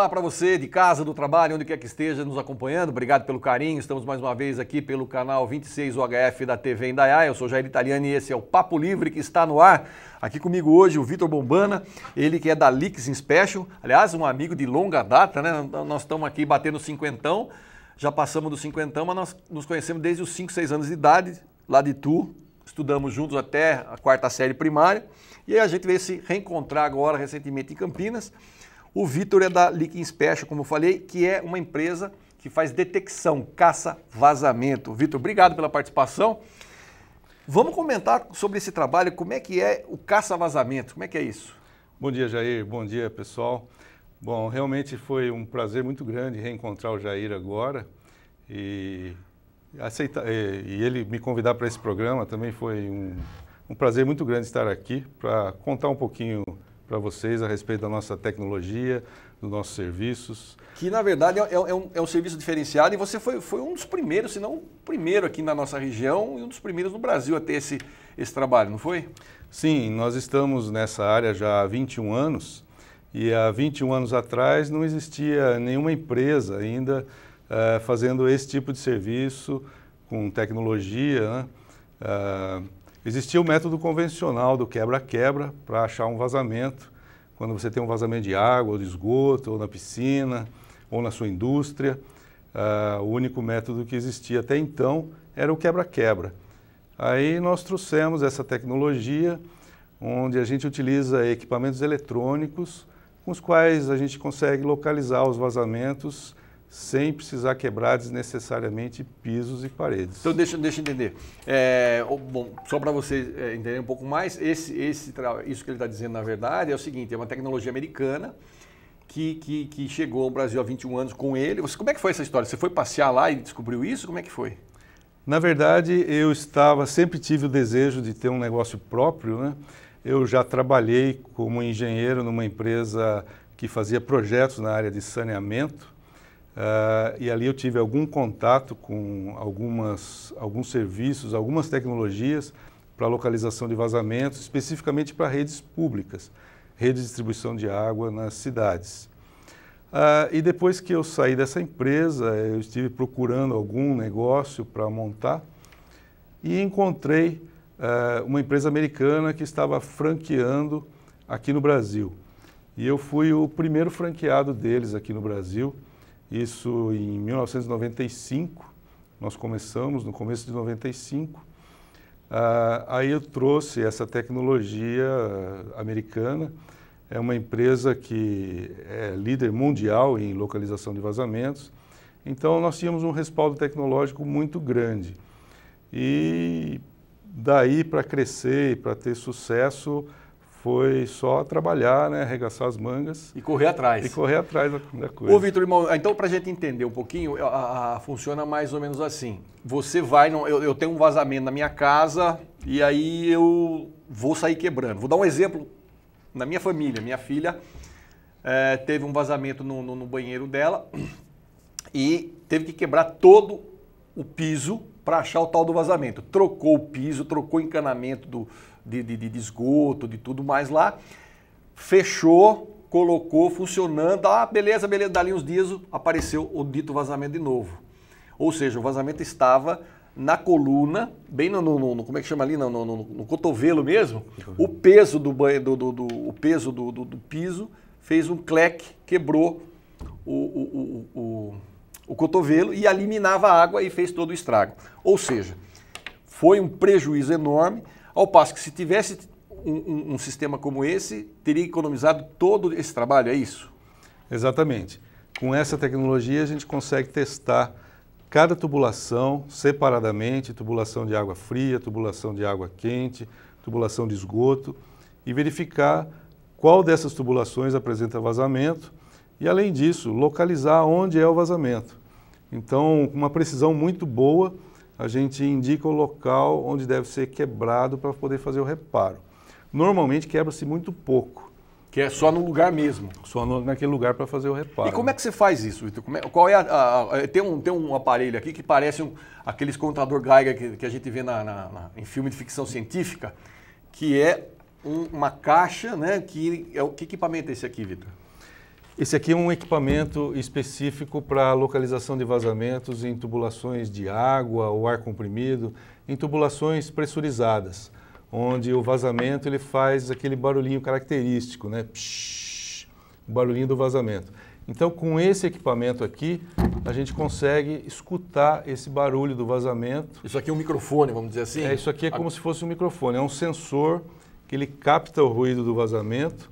Olá para você de casa, do trabalho, onde quer que esteja nos acompanhando. Obrigado pelo carinho. Estamos mais uma vez aqui pelo canal 26 UHF da TV Indaiá. Eu sou Jair Italiani e esse é o Papo Livre que está no ar. Aqui comigo hoje o Vitor Bombana, ele que é da Lix Special. Aliás, um amigo de longa data, né? Nós estamos aqui batendo cinquentão. Já passamos do cinquentão, mas nós nos conhecemos desde os 5, 6 anos de idade, lá de Tu. Estudamos juntos até a quarta série primária. E aí a gente veio se reencontrar agora recentemente em Campinas. O Vitor é da Leaking Special, como eu falei, que é uma empresa que faz detecção, caça vazamento. Vitor, obrigado pela participação. Vamos comentar sobre esse trabalho, como é que é o caça vazamento, como é que é isso? Bom dia, Jair. Bom dia, pessoal. Bom, realmente foi um prazer muito grande reencontrar o Jair agora e, aceitar e ele me convidar para esse programa também foi um, um prazer muito grande estar aqui para contar um pouquinho para vocês a respeito da nossa tecnologia, dos nossos serviços. Que, na verdade, é, é, é, um, é um serviço diferenciado e você foi, foi um dos primeiros, se não o primeiro aqui na nossa região e um dos primeiros no Brasil a ter esse, esse trabalho, não foi? Sim, nós estamos nessa área já há 21 anos e há 21 anos atrás não existia nenhuma empresa ainda uh, fazendo esse tipo de serviço com tecnologia, né? uh, Existia o método convencional do quebra-quebra para achar um vazamento, quando você tem um vazamento de água, ou de esgoto, ou na piscina, ou na sua indústria. Uh, o único método que existia até então era o quebra-quebra. Aí nós trouxemos essa tecnologia, onde a gente utiliza equipamentos eletrônicos, com os quais a gente consegue localizar os vazamentos sem precisar quebrar desnecessariamente pisos e paredes. Então, deixa, deixa eu entender. É, bom, só para você é, entender um pouco mais, esse, esse, isso que ele está dizendo, na verdade, é o seguinte, é uma tecnologia americana que, que, que, chegou ao Brasil há 21 anos com ele. Você, como é que foi essa história? Você foi passear lá e descobriu isso? Como é que foi? Na verdade, eu estava sempre tive o desejo de ter um negócio próprio. Né? Eu já trabalhei como engenheiro numa empresa que fazia projetos na área de saneamento Uh, e ali eu tive algum contato com algumas, alguns serviços, algumas tecnologias para localização de vazamentos, especificamente para redes públicas, rede de distribuição de água nas cidades. Uh, e depois que eu saí dessa empresa, eu estive procurando algum negócio para montar e encontrei uh, uma empresa americana que estava franqueando aqui no Brasil. E eu fui o primeiro franqueado deles aqui no Brasil. Isso em 1995, nós começamos no começo de 95. Ah, aí eu trouxe essa tecnologia americana. É uma empresa que é líder mundial em localização de vazamentos. Então nós tínhamos um respaldo tecnológico muito grande. E daí para crescer e para ter sucesso, foi só trabalhar, né, arregaçar as mangas. E correr atrás. E correr atrás da, coisa. Ô, Vitor, irmão, então para a gente entender um pouquinho, a, a, funciona mais ou menos assim. Você vai, no, eu, eu, tenho um vazamento na minha casa e aí eu vou sair quebrando. Vou dar um exemplo na minha família. Minha filha é, teve um vazamento no, no, no banheiro dela e teve que quebrar todo o piso para achar o tal do vazamento. Trocou o piso, trocou o encanamento do de, de, de esgoto, de tudo mais lá. Fechou, colocou funcionando. Ah, beleza, beleza. Dali uns dias apareceu o dito vazamento de novo. Ou seja, o vazamento estava na coluna, bem no, no, no como é que chama ali, no, no, no cotovelo mesmo. O peso do, do, do, do o peso do, do, piso fez um cleque, quebrou o, o, o, o, o cotovelo e eliminava a água e fez todo o estrago. Ou seja, foi um prejuízo enorme. Ao passo que se tivesse um, um, um sistema como esse, teria economizado todo esse trabalho, é isso? Exatamente. Com essa tecnologia, a gente consegue testar cada tubulação separadamente, tubulação de água fria, tubulação de água quente, tubulação de esgoto, e verificar qual dessas tubulações apresenta vazamento e, além disso, localizar onde é o vazamento. Então, com uma precisão muito boa a gente indica o local onde deve ser quebrado para poder fazer o reparo. Normalmente quebra-se muito pouco. Que é só no lugar mesmo. Só no, naquele lugar para fazer o reparo. E como né? é que você faz isso, Vitor? É, qual é a, a, é, tem, um, tem um aparelho aqui que parece um, aqueles contador Geiger que, que a gente vê na, na, na, em filme de ficção científica, que é um, uma caixa, né? Que, é, que equipamento é esse aqui, Vitor? Esse aqui é um equipamento específico para localização de vazamentos em tubulações de água ou ar comprimido, em tubulações pressurizadas, onde o vazamento ele faz aquele barulhinho característico, né? Psh, o barulhinho do vazamento. Então, com esse equipamento aqui, a gente consegue escutar esse barulho do vazamento. Isso aqui é um microfone, vamos dizer assim? É, isso aqui é como a... se fosse um microfone. É um sensor que ele capta o ruído do vazamento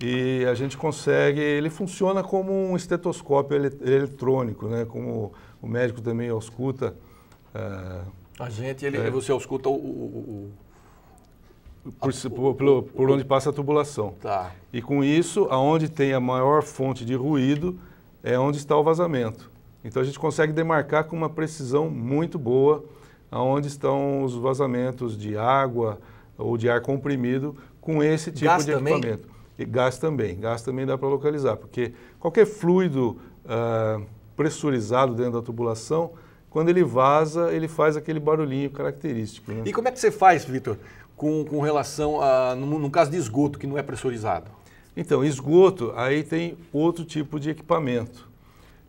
e a gente consegue, ele funciona como um estetoscópio ele, eletrônico, né? Como o médico também ausculta. É, a gente, ele, é, você ausculta o, o, o, por, por, por, por onde passa a tubulação. Tá. E com isso, aonde tem a maior fonte de ruído é onde está o vazamento. Então a gente consegue demarcar com uma precisão muito boa aonde estão os vazamentos de água ou de ar comprimido com esse tipo Gás de equipamento. E gás também. Gás também dá para localizar, porque qualquer fluido ah, pressurizado dentro da tubulação, quando ele vaza, ele faz aquele barulhinho característico. Né? E como é que você faz, Vitor, com, com relação a, no, no caso de esgoto que não é pressurizado? Então, esgoto, aí tem outro tipo de equipamento.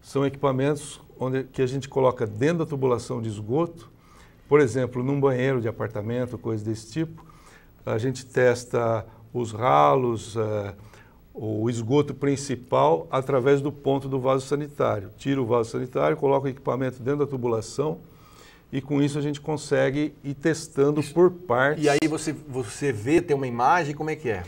São equipamentos onde, que a gente coloca dentro da tubulação de esgoto, por exemplo, num banheiro de apartamento, coisa desse tipo, a gente testa os ralos, é, o esgoto principal através do ponto do vaso sanitário. Tira o vaso sanitário, coloca o equipamento dentro da tubulação e com isso a gente consegue ir testando por partes. E aí você, você vê, tem uma imagem, como é que é?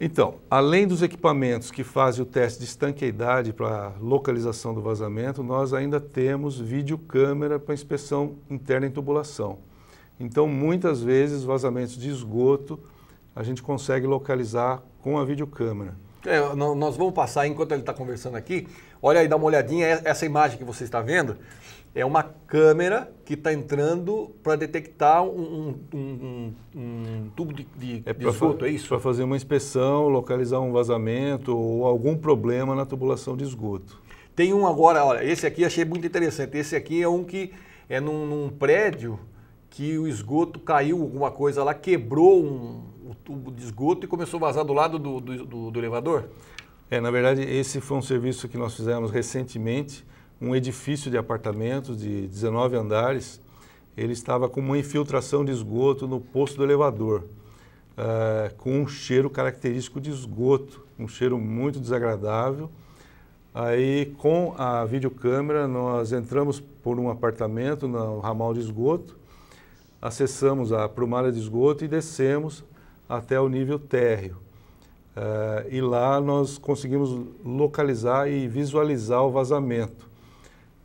Então, além dos equipamentos que fazem o teste de estanqueidade para localização do vazamento, nós ainda temos videocâmera para inspeção interna em tubulação. Então, muitas vezes, vazamentos de esgoto a gente consegue localizar com a videocâmera. É, nós vamos passar enquanto ele está conversando aqui. Olha aí, dá uma olhadinha. É, essa imagem que você está vendo é uma câmera que está entrando para detectar um, um, um, um, tubo de, de, é de esgoto, é isso? Para fazer uma inspeção, localizar um vazamento ou algum problema na tubulação de esgoto. Tem um agora, olha, esse aqui achei muito interessante. Esse aqui é um que é num, num prédio que o esgoto caiu, alguma coisa lá, quebrou um, o tubo de esgoto e começou a vazar do lado do, do, do, do elevador? É, na verdade, esse foi um serviço que nós fizemos recentemente, um edifício de apartamentos de 19 andares, ele estava com uma infiltração de esgoto no posto do elevador, uh, com um cheiro característico de esgoto, um cheiro muito desagradável. Aí, com a videocâmera, nós entramos por um apartamento no ramal de esgoto acessamos a plumária de esgoto e descemos até o nível térreo. Uh, e lá nós conseguimos localizar e visualizar o vazamento.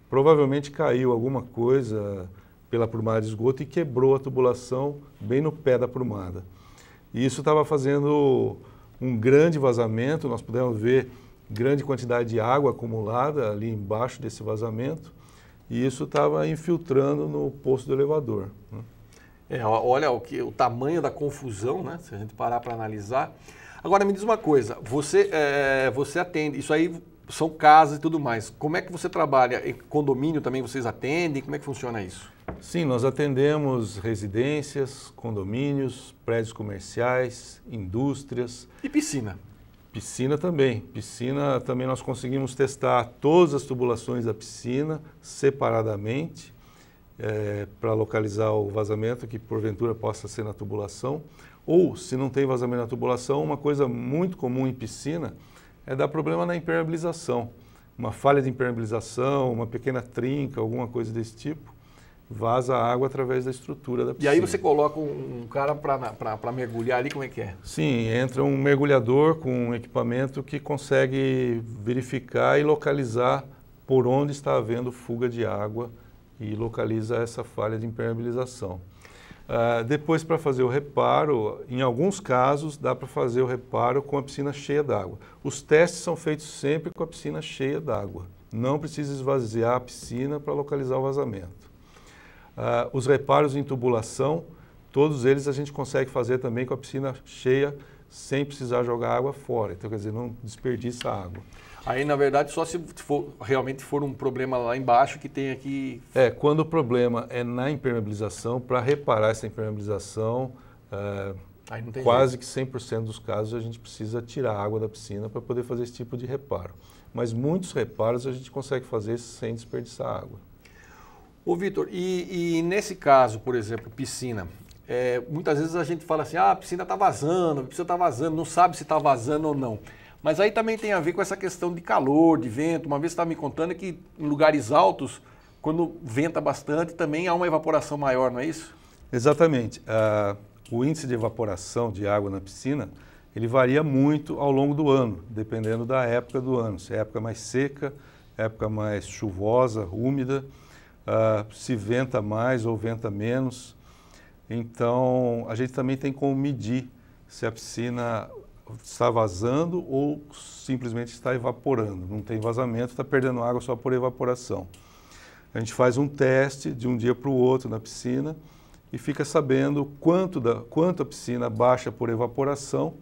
Provavelmente caiu alguma coisa pela prumada de esgoto e quebrou a tubulação bem no pé da prumada. E isso estava fazendo um grande vazamento, nós pudemos ver grande quantidade de água acumulada ali embaixo desse vazamento, e isso estava infiltrando no poço do elevador. Né? É, olha o, que, o tamanho da confusão, né? Se a gente parar para analisar. Agora me diz uma coisa, você, é, você atende, isso aí são casas e tudo mais. Como é que você trabalha? Em condomínio também vocês atendem? Como é que funciona isso? Sim, nós atendemos residências, condomínios, prédios comerciais, indústrias. E piscina? Piscina também. Piscina também nós conseguimos testar todas as tubulações da piscina separadamente é, para localizar o vazamento que porventura possa ser na tubulação. Ou, se não tem vazamento na tubulação, uma coisa muito comum em piscina é dar problema na impermeabilização. Uma falha de impermeabilização, uma pequena trinca, alguma coisa desse tipo, vaza a água através da estrutura da piscina. E aí você coloca um cara para mergulhar ali, como é que é? Sim, entra um mergulhador com um equipamento que consegue verificar e localizar por onde está havendo fuga de água e localiza essa falha de impermeabilização. Uh, depois, para fazer o reparo, em alguns casos dá para fazer o reparo com a piscina cheia d'água. Os testes são feitos sempre com a piscina cheia d'água. Não precisa esvaziar a piscina para localizar o vazamento. Uh, os reparos em tubulação, todos eles a gente consegue fazer também com a piscina cheia, sem precisar jogar água fora. Então, quer dizer, não desperdiça água. Aí, na verdade, só se for, realmente for um problema lá embaixo que tenha que... É, quando o problema é na impermeabilização, para reparar essa impermeabilização, é, quase jeito. que 100% dos casos a gente precisa tirar a água da piscina para poder fazer esse tipo de reparo. Mas muitos reparos a gente consegue fazer sem desperdiçar água. Ô, Vitor, e, e nesse caso, por exemplo, piscina, é, muitas vezes a gente fala assim, ah, a piscina está vazando, a piscina está vazando, não sabe se está vazando ou não. Mas aí também tem a ver com essa questão de calor, de vento. Uma vez você estava me contando que em lugares altos, quando venta bastante, também há uma evaporação maior, não é isso? Exatamente. Uh, o índice de evaporação de água na piscina ele varia muito ao longo do ano, dependendo da época do ano. Se é época mais seca, época mais chuvosa, úmida, uh, se venta mais ou venta menos. Então, a gente também tem como medir se a piscina está vazando ou simplesmente está evaporando. Não tem vazamento, está perdendo água só por evaporação. A gente faz um teste de um dia para o outro na piscina e fica sabendo quanto, da, quanto a piscina baixa por evaporação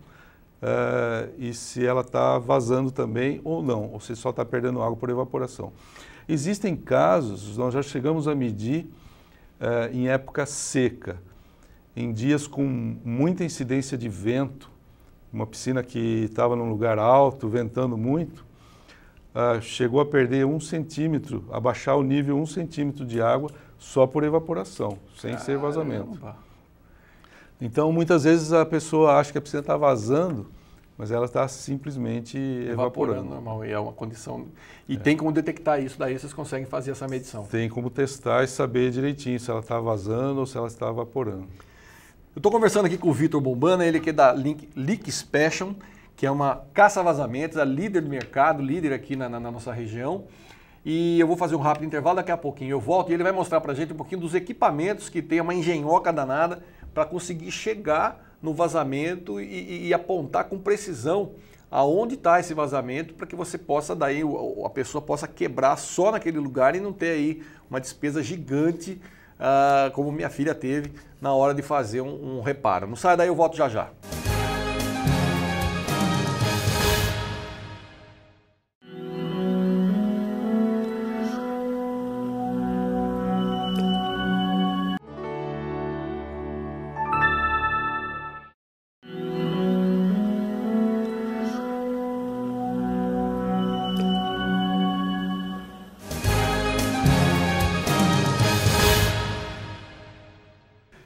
uh, e se ela está vazando também ou não, ou se só está perdendo água por evaporação. Existem casos, nós já chegamos a medir uh, em época seca, em dias com muita incidência de vento, uma piscina que estava num lugar alto, ventando muito, ah, chegou a perder um centímetro, abaixar o nível um centímetro de água só por evaporação, sem Caramba. ser vazamento. Então, muitas vezes a pessoa acha que a piscina está vazando, mas ela está simplesmente evaporando. evaporando. Normal, e é uma condição. E é. tem como detectar isso, daí vocês conseguem fazer essa medição. Tem como testar e saber direitinho se ela está vazando ou se ela está evaporando. Eu estou conversando aqui com o Vitor Bombana, ele que é da Link, Leak Special, que é uma caça-vazamentos, a líder do mercado, líder aqui na, na, na, nossa região. E eu vou fazer um rápido intervalo, daqui a pouquinho eu volto e ele vai mostrar para a gente um pouquinho dos equipamentos que tem uma engenhoca danada para conseguir chegar no vazamento e, e, e apontar com precisão aonde está esse vazamento para que você possa daí a pessoa possa quebrar só naquele lugar e não ter aí uma despesa gigante ah, como minha filha teve na hora de fazer um, um reparo. Não sai daí, eu volto já já.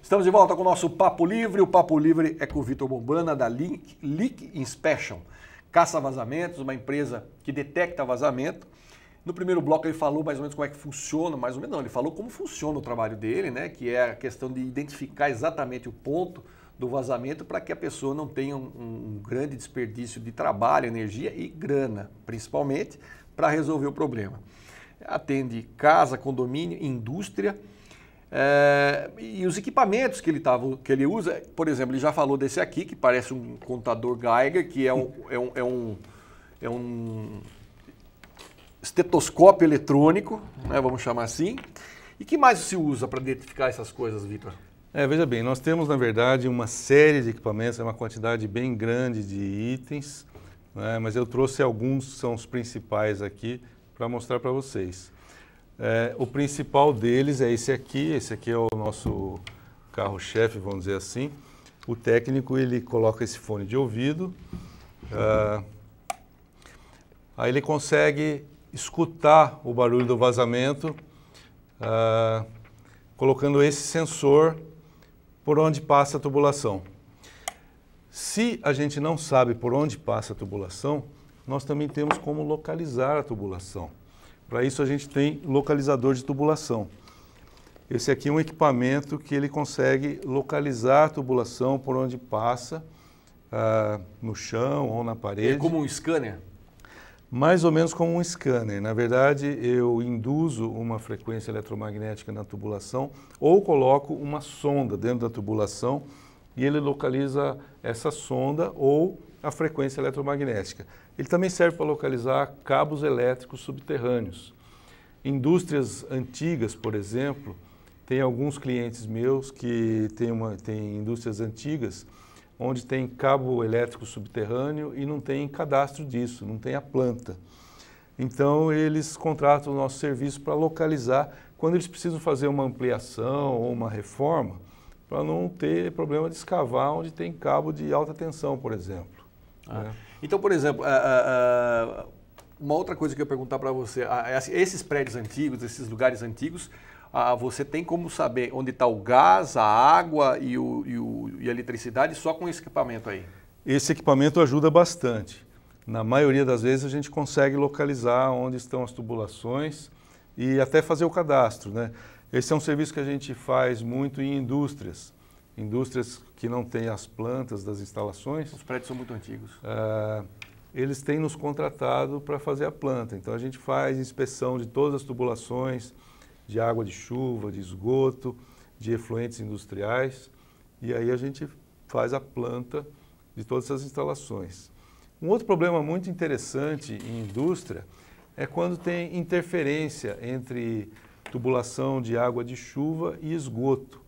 Estamos de volta com o nosso Papo Livre. O Papo Livre é com o Vitor Bombana, da Link, Leak Inspection. Caça vazamentos, uma empresa que detecta vazamento. No primeiro bloco ele falou mais ou menos como é que funciona, mais ou menos não, ele falou como funciona o trabalho dele, né? Que é a questão de identificar exatamente o ponto do vazamento para que a pessoa não tenha um, um, grande desperdício de trabalho, energia e grana, principalmente, para resolver o problema. Atende casa, condomínio, indústria é, e os equipamentos que ele, tava, que ele usa, por exemplo, ele já falou desse aqui, que parece um contador Geiger, que é um, é um, é um, é um estetoscópio eletrônico, né, vamos chamar assim. E que mais se usa para identificar essas coisas, Vitor? É, veja bem, nós temos, na verdade, uma série de equipamentos, é uma quantidade bem grande de itens, né, mas eu trouxe alguns que são os principais aqui para mostrar para vocês. É, o principal deles é esse aqui, esse aqui é o nosso carro-chefe, vamos dizer assim. O técnico ele coloca esse fone de ouvido, uh, aí ele consegue escutar o barulho do vazamento, uh, colocando esse sensor por onde passa a tubulação. Se a gente não sabe por onde passa a tubulação, nós também temos como localizar a tubulação. Para isso a gente tem localizador de tubulação. Esse aqui é um equipamento que ele consegue localizar a tubulação por onde passa, ah, no chão ou na é parede. É como um scanner? Mais ou menos como um scanner. Na verdade, eu induzo uma frequência eletromagnética na tubulação ou coloco uma sonda dentro da tubulação e ele localiza essa sonda ou a frequência eletromagnética. Ele também serve para localizar cabos elétricos subterrâneos. Indústrias antigas, por exemplo, tem alguns clientes meus que têm uma, tem indústrias antigas onde tem cabo elétrico subterrâneo e não tem cadastro disso, não tem a planta. Então, eles contratam o nosso serviço para localizar quando eles precisam fazer uma ampliação ou uma reforma, para não ter problema de escavar onde tem cabo de alta tensão, por exemplo. Ah. Né? Então, por exemplo, uh, uh, uma outra coisa que eu ia perguntar para você, uh, esses prédios antigos, esses lugares antigos, você tem como saber onde está o gás, a água e, o, e, o, e a eletricidade só com esse equipamento aí? Esse equipamento ajuda bastante. Na maioria das vezes a gente consegue localizar onde estão as tubulações e até fazer o cadastro, né? Esse é um serviço que a gente faz muito em indústrias. Indústrias que não têm as plantas das instalações. Os prédios são muito antigos. Uh, eles têm nos contratado para fazer a planta. Então a gente faz inspeção de todas as tubulações, de água de chuva, de esgoto, de efluentes industriais. E aí a gente faz a planta de todas essas instalações. Um outro problema muito interessante em indústria é quando tem interferência entre tubulação de água de chuva e esgoto.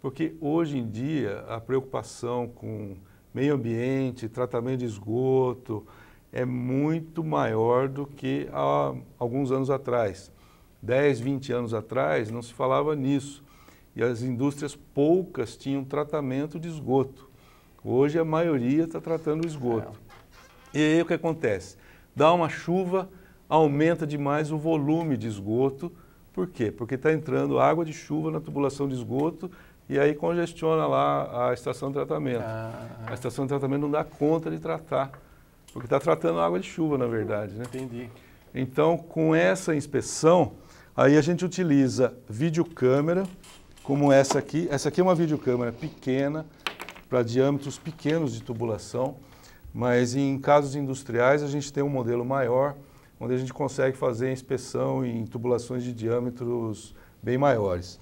Porque hoje em dia a preocupação com meio ambiente, tratamento de esgoto, é muito maior do que há alguns anos atrás. 10, 20 anos atrás não se falava nisso. E as indústrias poucas tinham tratamento de esgoto. Hoje a maioria está tratando o esgoto. E aí o que acontece? Dá uma chuva, aumenta demais o volume de esgoto, por quê? Porque está entrando água de chuva na tubulação de esgoto e aí congestiona lá a estação de tratamento. Ah. ah. A estação de tratamento não dá conta de tratar, porque está tratando água de chuva, na verdade. Né? Entendi. Então, com essa inspeção, aí a gente utiliza videocâmera, como essa aqui. Essa aqui é uma videocâmera pequena, para diâmetros pequenos de tubulação, mas em casos industriais a gente tem um modelo maior, onde a gente consegue fazer inspeção em tubulações de diâmetros bem maiores.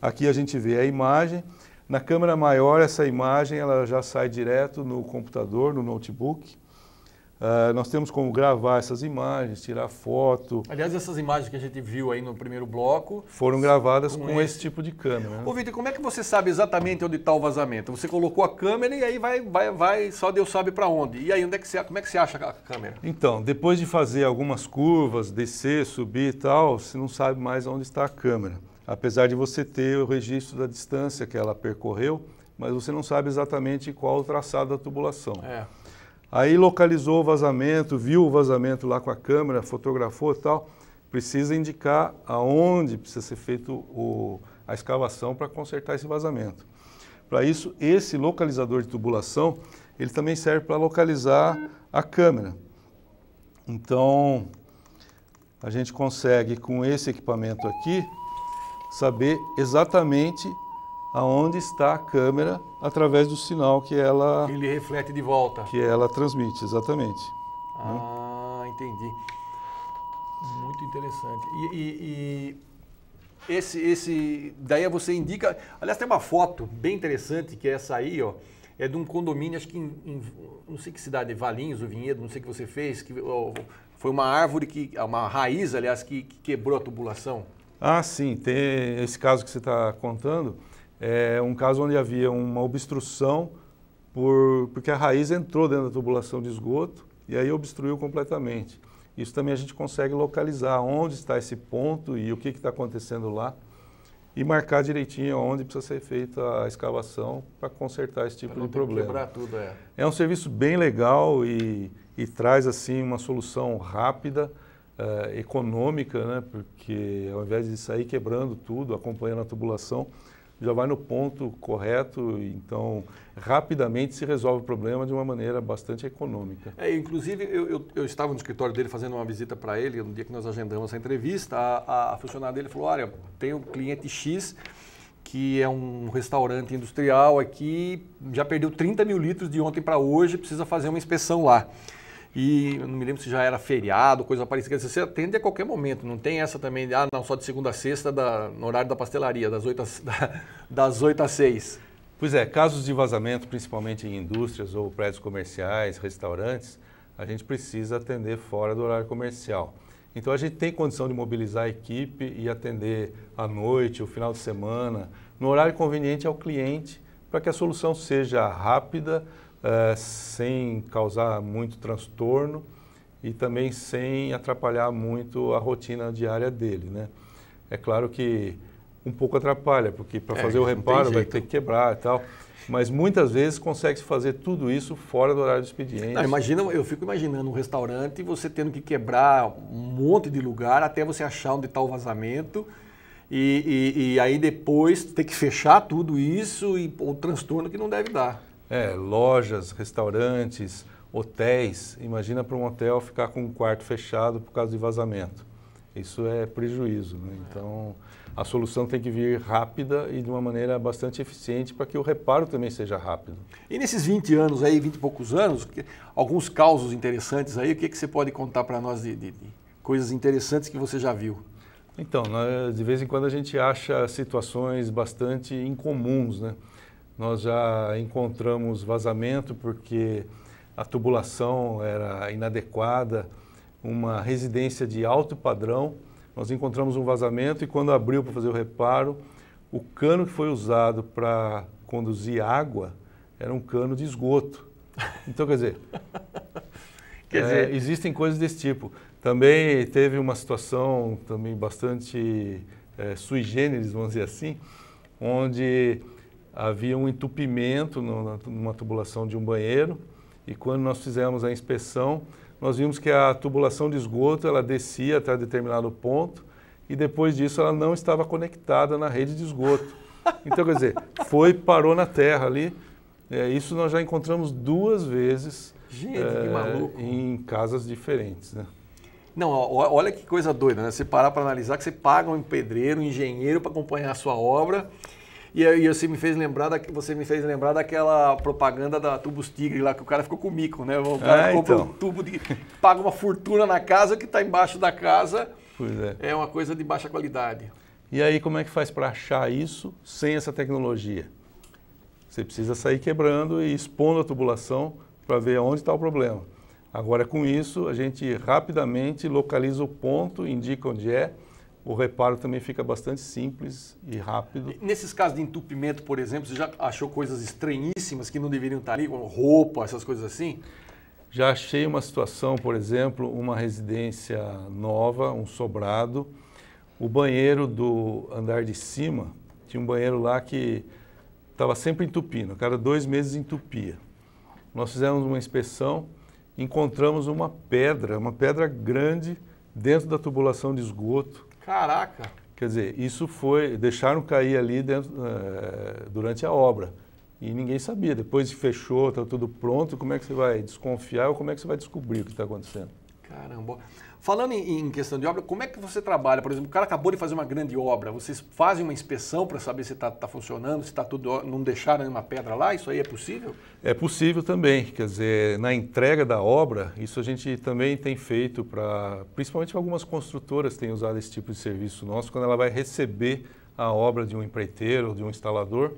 Aqui a gente vê a imagem. Na câmera maior, essa imagem ela já sai direto no computador, no notebook. Uh, nós temos como gravar essas imagens, tirar foto. Aliás, essas imagens que a gente viu aí no primeiro bloco. Foram gravadas com, com esse... esse... tipo de câmera. Né? Ô, Vitor, como é que você sabe exatamente onde está o vazamento? Você colocou a câmera e aí vai, vai, vai só Deus sabe para onde. E aí, onde é que você, como é que você acha a câmera? Então, depois de fazer algumas curvas, descer, subir e tal, você não sabe mais onde está a câmera. Apesar de você ter o registro da distância que ela percorreu, mas você não sabe exatamente qual o traçado da tubulação. É. Aí localizou o vazamento, viu o vazamento lá com a câmera, fotografou e tal. Precisa indicar aonde precisa ser feito o, a escavação para consertar esse vazamento. Para isso, esse localizador de tubulação, ele também serve para localizar a câmera. Então, a gente consegue com esse equipamento aqui saber exatamente aonde está a câmera através do sinal que ela... Que ele reflete de volta. Que ela transmite, exatamente. Ah, né? entendi. Muito interessante. E, e, e, esse, esse... Daí você indica... Aliás, tem uma foto bem interessante que é essa aí, ó é de um condomínio, acho que em, em, não sei que cidade, Valinhos, o Vinhedo, não sei o que você fez, que foi uma árvore que, ah, uma raiz, aliás, que, que, quebrou a tubulação. Ah, sim, tem esse caso que você está contando é um caso onde havia uma obstrução por, porque a raiz entrou dentro da tubulação de esgoto e aí obstruiu completamente. Isso também a gente consegue localizar onde está esse ponto e o que está acontecendo lá e marcar direitinho onde precisa ser feita a escavação para consertar esse tipo de problema. Tudo, é. é. um serviço bem legal e, e traz assim uma solução rápida, eh, econômica, né? porque ao invés de sair quebrando tudo, acompanhando a tubulação, já vai no ponto correto, então rapidamente se resolve o problema de uma maneira bastante econômica. É, inclusive, eu, eu, eu estava no escritório dele fazendo uma visita para ele, no dia que nós agendamos essa entrevista, a, a funcionária dele falou, olha, tem um cliente X que é um restaurante industrial aqui, já perdeu 30 mil litros de ontem para hoje, precisa fazer uma inspeção lá e não me lembro se já era feriado, coisa parecida. Você atende a qualquer momento, não tem essa também, de, ah, não, só de segunda a sexta, da, no horário da pastelaria, das 8, às, da, das 8 às 6. Pois é, casos de vazamento, principalmente em indústrias ou prédios comerciais, restaurantes, a gente precisa atender fora do horário comercial. Então a gente tem condição de mobilizar a equipe e atender à noite, o final de semana, no horário conveniente ao cliente, para que a solução seja rápida, eh, sem causar muito transtorno e também sem atrapalhar muito a rotina diária dele, né? É claro que um pouco atrapalha, porque para é, fazer o reparo vai ter que quebrar e tal. Mas muitas vezes consegue-se fazer tudo isso fora do horário de expediente. Não, imagina, eu fico imaginando um restaurante e você tendo que quebrar um monte de lugar até você achar onde está o vazamento. E, e, e, aí depois ter que fechar tudo isso e o transtorno que não deve dar. É, lojas, restaurantes, hotéis. Imagina para um hotel ficar com um quarto fechado por causa de vazamento. Isso é prejuízo. Né? Então, a solução tem que vir rápida e de uma maneira bastante eficiente para que o reparo também seja rápido. E nesses 20 anos aí, 20 e poucos anos, alguns causos interessantes aí, o que, que você pode contar para nós de, de, de coisas interessantes que você já viu? Então, né, de vez em quando a gente acha situações bastante incomuns, né? Nós já encontramos vazamento porque a tubulação era inadequada, uma residência de alto padrão. Nós encontramos um vazamento e quando abriu para fazer o reparo, o cano que foi usado para conduzir água era um cano de esgoto. Então, quer dizer, quer dizer... É, existem coisas desse tipo. Também teve uma situação também bastante é, sui generis, vamos dizer assim, onde havia um entupimento numa tubulação de um banheiro e quando nós fizemos a inspeção, nós vimos que a tubulação de esgoto ela descia até determinado ponto e depois disso ela não estava conectada na rede de esgoto. Então, quer dizer, foi, parou na terra ali. É, isso nós já encontramos duas vezes Gente, é, em casas diferentes. Né? Não, olha que coisa doida, né? Você parar para analisar que você paga um pedreiro, um engenheiro para acompanhar a sua obra e, você me fez lembrar da, você me fez lembrar daquela propaganda da Tubos Tigre lá que o cara ficou com mico, né? O cara é, compra então. um tubo de paga uma fortuna na casa que está embaixo da casa. Pois é. É uma coisa de baixa qualidade. E aí como é que faz para achar isso sem essa tecnologia? Você precisa sair quebrando e expondo a tubulação para ver onde está o problema. Agora, com isso, a gente rapidamente localiza o ponto, indica onde é o reparo também fica bastante simples e rápido. Nesses casos de entupimento, por exemplo, você já achou coisas estranhíssimas que não deveriam estar ali, como roupa, essas coisas assim? Já achei uma situação, por exemplo, uma residência nova, um sobrado, o banheiro do andar de cima, tinha um banheiro lá que estava sempre entupindo, cada dois meses entupia. Nós fizemos uma inspeção, encontramos uma pedra, uma pedra grande dentro da tubulação de esgoto, Caraca! Quer dizer, isso foi. deixaram cair ali dentro, eh, durante a obra. E ninguém sabia. Depois fechou, está tudo pronto, como é que você vai desconfiar ou como é que você vai descobrir o que está acontecendo? Caramba. Falando em questão de obra, como é que você trabalha? Por exemplo, o cara acabou de fazer uma grande obra, vocês fazem uma inspeção para saber se está tá funcionando, se está tudo, não deixaram nenhuma pedra lá? Isso aí é possível? É possível também. Quer dizer, na entrega da obra, isso a gente também tem feito para. Principalmente algumas construtoras têm usado esse tipo de serviço nosso, quando ela vai receber a obra de um empreiteiro ou de um instalador.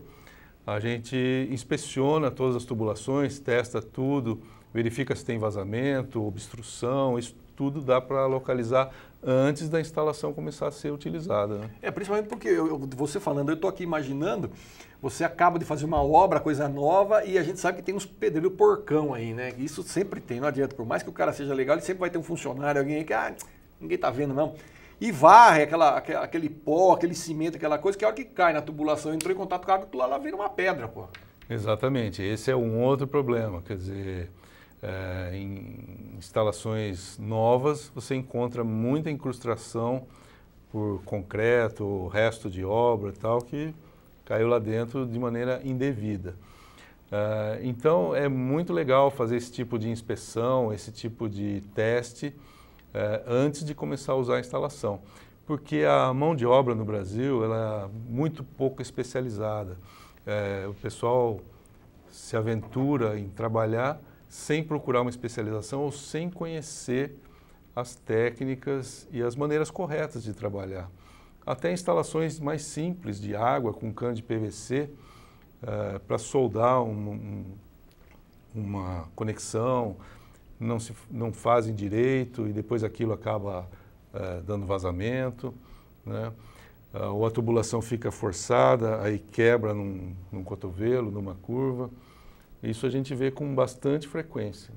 A gente inspeciona todas as tubulações, testa tudo, verifica se tem vazamento, obstrução, isso tudo dá para localizar antes da instalação começar a ser utilizada. Né? É, principalmente porque eu, eu, você falando, eu estou aqui imaginando, você acaba de fazer uma obra, coisa nova, e a gente sabe que tem uns pedreiros porcão aí, né? Isso sempre tem, não adianta. Por mais que o cara seja legal, ele sempre vai ter um funcionário, alguém aí que, ah, ninguém tá vendo não. E varre aquela, aquele pó, aquele cimento, aquela coisa, que a hora que cai na tubulação, entrou em contato com a água, lá, lá vira uma pedra, pô. Exatamente. Esse é um outro problema, quer dizer é, em instalações novas, você encontra muita incrustação por concreto, resto de obra e tal, que caiu lá dentro de maneira indevida. Eh, então é muito legal fazer esse tipo de inspeção, esse tipo de teste eh, antes de começar a usar a instalação, porque a mão de obra no Brasil ela é muito pouco especializada. o pessoal se aventura em trabalhar sem procurar uma especialização ou sem conhecer as técnicas e as maneiras corretas de trabalhar. Até instalações mais simples de água com cano de PVC uh, eh, para soldar um, um, uma conexão, não, se, não fazem direito e depois aquilo acaba uh, dando vazamento. Né? Uh, ou a tubulação fica forçada, aí quebra num, num cotovelo, numa curva. Isso a gente vê com bastante frequência.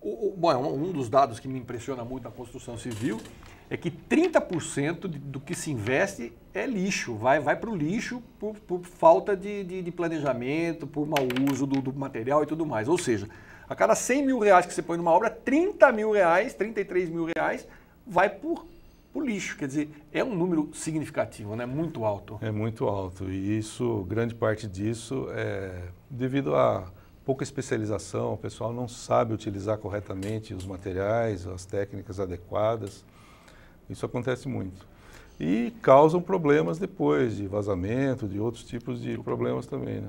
O, o, bom, é um dos dados que me impressiona muito na construção civil é que 30% do que se investe é lixo, vai, vai para o lixo por, por falta de, de, de, planejamento, por mau uso do, do, material e tudo mais. Ou seja, a cada 100 mil reais que você põe numa obra, 30 mil reais, 33 mil reais vai por o lixo, quer dizer, é um número significativo, né? muito alto. É muito alto e isso, grande parte disso é devido a pouca especialização, o pessoal não sabe utilizar corretamente os materiais, as técnicas adequadas. Isso acontece muito. E causam problemas depois, de vazamento, de outros tipos de problemas também. Né?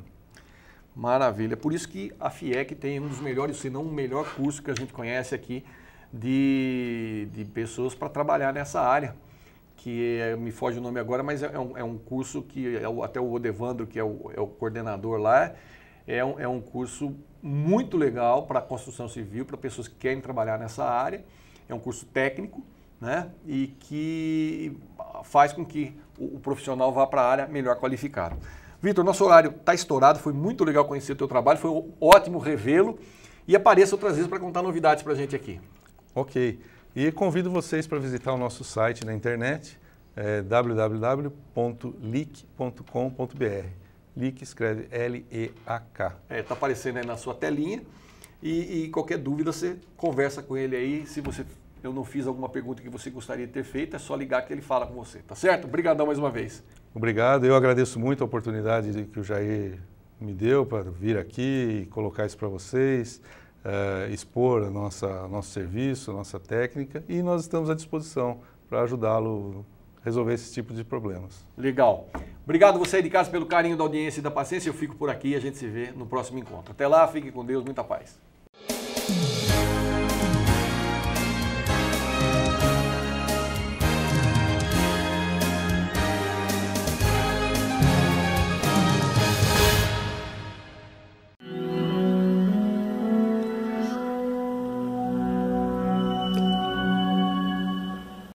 Maravilha. Por isso que a FIEC tem um dos melhores, se não o melhor curso que a gente conhece aqui de, de pessoas para trabalhar nessa área. Que é, me foge o nome agora, mas é, é um, é um curso que é o, até o Odevandro, que é o, é o coordenador lá, é um, é um curso muito legal para construção civil, para pessoas que querem trabalhar nessa área. É um curso técnico, né? E que faz com que o, o profissional vá para a área melhor qualificado. Vitor, nosso horário está estourado, foi muito legal conhecer o teu trabalho, foi um ótimo revê-lo e apareça outras vezes para contar novidades para a gente aqui. Ok. E convido vocês para visitar o nosso site na internet, é, eh, www.lic.com.br. LEAK escreve L-E-A-K. É, tá aparecendo aí na sua telinha. E, e, qualquer dúvida você conversa com ele aí. Se você eu não fiz alguma pergunta que você gostaria de ter feito, é só ligar que ele fala com você, tá certo? Obrigadão mais uma vez. Obrigado. Eu agradeço muito a oportunidade que o Jair me deu para vir aqui e colocar isso para vocês, uh, expor a nossa nosso serviço, a nossa técnica e nós estamos à disposição para ajudá-lo resolver esse tipo de problemas. Legal. Obrigado você aí de casa pelo carinho da audiência e da paciência. Eu fico por aqui e a gente se vê no próximo encontro. Até lá, fique com Deus, muita paz.